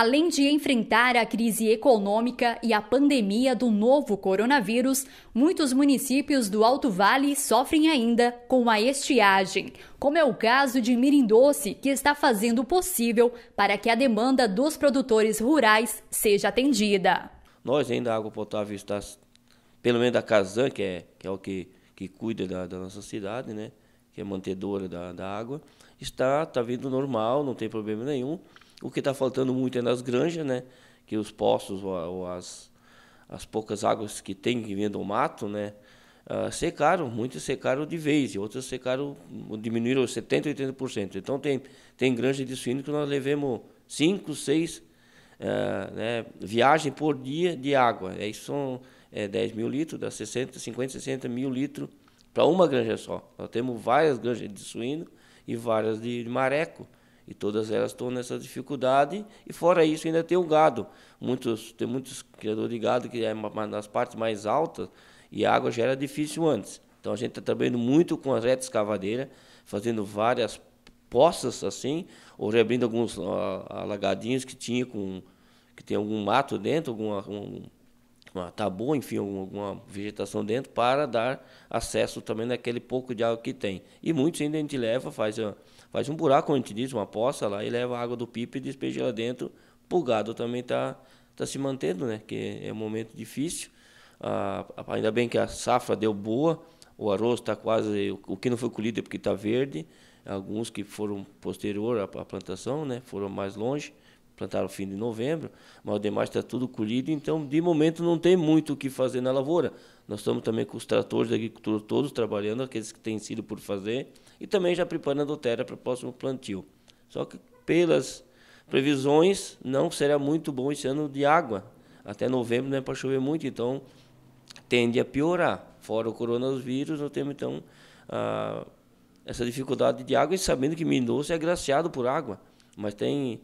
Além de enfrentar a crise econômica e a pandemia do novo coronavírus, muitos municípios do Alto Vale sofrem ainda com a estiagem, como é o caso de Mirindoce, que está fazendo o possível para que a demanda dos produtores rurais seja atendida. Nós ainda, a Água Potável está, pelo menos da Casan, que é, que é o que, que cuida da, da nossa cidade, né? que é mantedora da, da água, está, está vindo normal, não tem problema nenhum. O que está faltando muito é nas granjas, né? Que os poços ou, as, as poucas águas que tem que vêm do mato, né? Uh, secaram, muitos secaram de vez, e outros secaram, diminuíram 70%, 80%. Então tem, tem granja de suíno que nós levemos 5, 6 uh, né, viagem por dia de água. Aí são é, 10 mil litros, dá 60, 50, 60 mil litros para uma granja só. Nós temos várias granjas de suíno e várias de, de mareco e todas elas estão nessa dificuldade. E fora isso, ainda tem o gado. Muitos, tem muitos criadores de gado que é nas partes mais altas e a água já era difícil antes. Então a gente está trabalhando muito com a reta escavadeira, fazendo várias poças assim, ou reabrindo alguns alagadinhos que tinha com que tem algum mato dentro, alguma uma tabu, enfim, alguma vegetação dentro, para dar acesso também naquele pouco de água que tem. E muitos ainda a gente leva, faz, ah, faz um buraco, como a gente diz, uma poça lá, e leva a água do pipa e despeja lá dentro, o gado também está tá se mantendo, né? Que é um momento difícil. Ah, ainda bem que a safra deu boa, o arroz está quase, o, que não foi colhido é porque está verde, alguns que foram posterior à, à plantação, né? Foram mais longe plantaram fim de novembro, mas o demais está tudo colhido, então de momento não tem muito o que fazer na lavoura. Nós estamos também com os tratores da agricultura todos trabalhando, aqueles que têm sido por fazer, e também já preparando a terra para o próximo plantio. Só que pelas previsões, não será muito bom esse ano de água. Até novembro não é para chover muito, então tende a piorar. Fora o coronavírus, nós temos então a, essa dificuldade de água e sabendo que Mendonça é agraciado por água, mas tem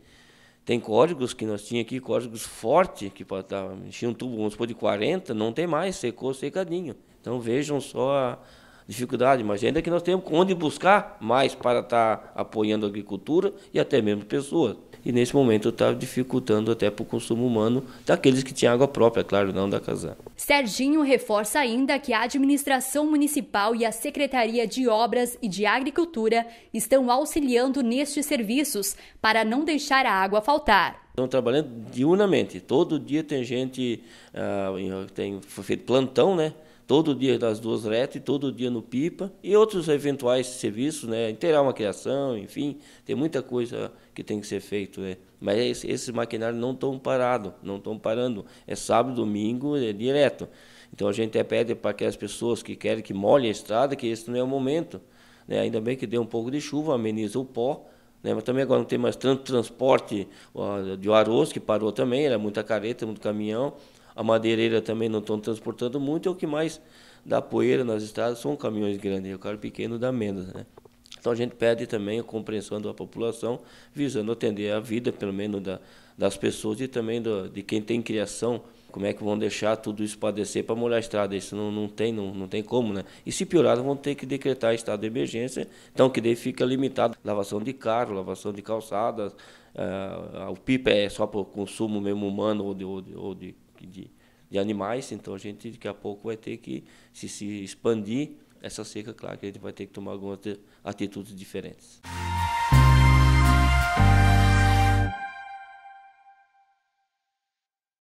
tem códigos que nós tínhamos aqui, códigos fortes, que tá, tinha um tubo, vamos supor, de 40, não tem mais, secou secadinho. Então vejam só a, dificuldade, mas ainda que nós temos onde buscar mais para estar apoiando a agricultura e até mesmo pessoas. E nesse momento está dificultando até para o consumo humano daqueles que tinham água própria, é claro, não da casa. Serginho reforça ainda que a administração municipal e a Secretaria de Obras e de Agricultura estão auxiliando nestes serviços para não deixar a água faltar. Estão trabalhando diurnamente. Todo dia tem gente, ah, tem feito plantão, né? todo dia das duas retas e todo dia no pipa e outros eventuais serviços, né, inteirar uma criação, enfim, tem muita coisa que tem que ser feito, né? Mas é esses esse maquinários não estão parados, não estão parando, é sábado, domingo, é direto. Então a gente pede para aquelas pessoas que querem que molhe a estrada, que esse não é o momento, né? Ainda bem que deu um pouco de chuva, ameniza o pó, né, mas também agora não tem mais tanto transporte de arroz, que parou também, era muita careta, muito caminhão a madeireira também não estão transportando muito, e é o que mais dá poeira nas estradas são caminhões grandes, e é o carro pequeno dá menos, né? Então a gente pede também a compreensão da população, visando atender a vida, pelo menos, da, das pessoas e também do, de quem tem criação. Como é que vão deixar tudo isso padecer para molhar a estrada? Isso não, não, tem, não, não tem como, né? E se piorar, vão ter que decretar estado de emergência, então que daí fica limitado. Lavação de carro, lavação de calçadas, ah, o PIP é só para o consumo mesmo humano ou de, ou de, ou de de, de animais, então a gente daqui a pouco vai ter que se, se expandir essa seca, claro que a gente vai ter que tomar algumas atitudes diferentes.